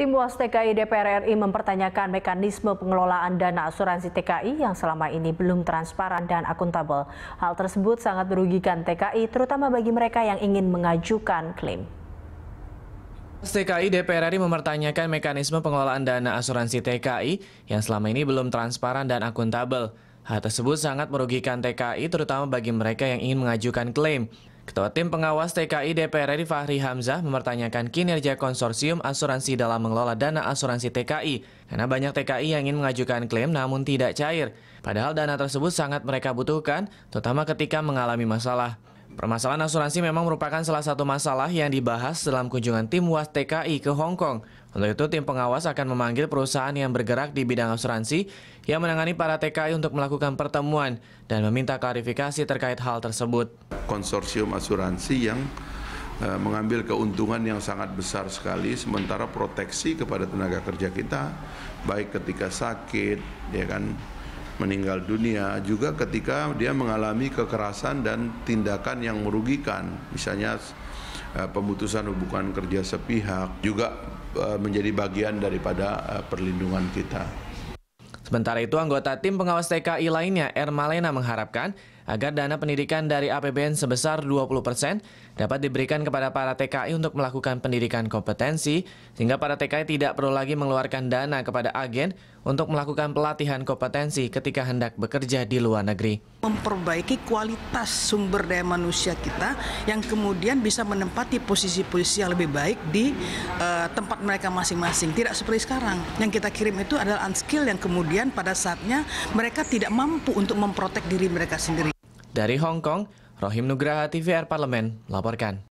Tim Was TKI DPR RI mempertanyakan mekanisme pengelolaan dana asuransi TKI yang selama ini belum transparan dan akuntabel. Hal tersebut sangat merugikan TKI, terutama bagi mereka yang ingin mengajukan klaim. TKI DPR RI mempertanyakan mekanisme pengelolaan dana asuransi TKI yang selama ini belum transparan dan akuntabel. Hal tersebut sangat merugikan TKI terutama bagi mereka yang ingin mengajukan klaim. Ketua Tim Pengawas TKI DPR RI Fahri Hamzah mempertanyakan kinerja konsorsium asuransi dalam mengelola dana asuransi TKI karena banyak TKI yang ingin mengajukan klaim namun tidak cair. Padahal dana tersebut sangat mereka butuhkan, terutama ketika mengalami masalah. Permasalahan asuransi memang merupakan salah satu masalah yang dibahas dalam kunjungan tim was TKI ke Hong Kong. Untuk itu, tim pengawas akan memanggil perusahaan yang bergerak di bidang asuransi yang menangani para TKI untuk melakukan pertemuan dan meminta klarifikasi terkait hal tersebut. Konsorsium asuransi yang eh, mengambil keuntungan yang sangat besar sekali sementara proteksi kepada tenaga kerja kita baik ketika sakit ya kan meninggal dunia juga ketika dia mengalami kekerasan dan tindakan yang merugikan misalnya eh, pemutusan hubungan kerja sepihak juga eh, menjadi bagian daripada eh, perlindungan kita. Sementara itu anggota tim pengawas TKI lainnya Ermalena mengharapkan agar dana pendidikan dari APBN sebesar 20% dapat diberikan kepada para TKI untuk melakukan pendidikan kompetensi, sehingga para TKI tidak perlu lagi mengeluarkan dana kepada agen untuk melakukan pelatihan kompetensi ketika hendak bekerja di luar negeri. Memperbaiki kualitas sumber daya manusia kita yang kemudian bisa menempati posisi-posisi yang lebih baik di uh, tempat mereka masing-masing. Tidak seperti sekarang, yang kita kirim itu adalah unskill yang kemudian pada saatnya mereka tidak mampu untuk memprotek diri mereka sendiri. Dari Hong Kong, Rohim Nugraha TVR Parlemen melaporkan.